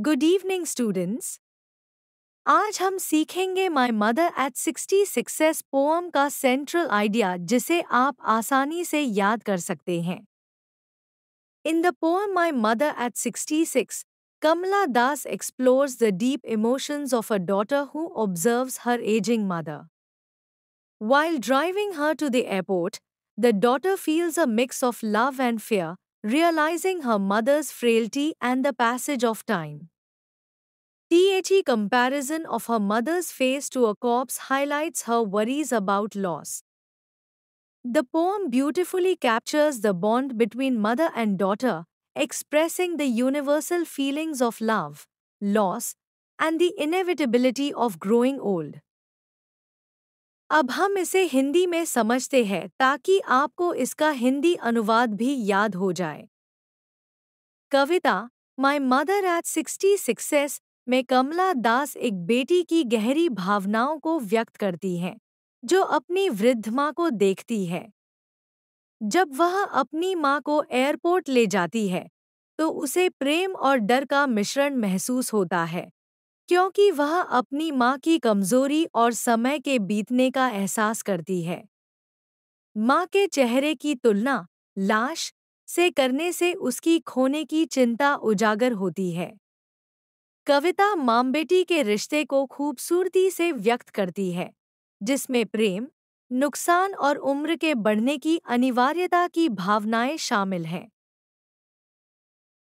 Good evening students आज हम सीखेंगे my mother at sixty sixes poem का सेंट्रल आइडिया जिसे आप आसानी से याद कर सकते हैं in the poem my mother at sixty six Kamala Das explores the deep emotions of a daughter who observes her ageing mother while driving her to the airport the daughter feels a mix of love and fear realizing her mother's frailty and the passage of time. The comparison of her mother's face to a corpse highlights her worries about loss. The poem beautifully captures the bond between mother and daughter, expressing the universal feelings of love, loss, and the inevitability of growing old. अब हम इसे हिंदी में समझते हैं ताकि आपको इसका हिंदी अनुवाद भी याद हो जाए कविता my mother at sixty sixes में कमला दास एक बेटी की गहरी भावनाओं को व्यक्त करती हैं जो अपनी वृद्ध माँ को देखती है जब वह अपनी माँ को एयरपोर्ट ले जाती है तो उसे प्रेम और डर का मिश्रण महसूस होता है क्योंकि वह अपनी माँ की कमजोरी और समय के बीतने का एहसास करती है माँ के चेहरे की तुलना लाश से करने से उसकी खोने की चिंता उजागर होती है कविता मामबेटी के रिश्ते को खूबसूरती से व्यक्त करती है जिसमें प्रेम नुकसान और उम्र के बढ़ने की अनिवार्यता की भावनाएं शामिल हैं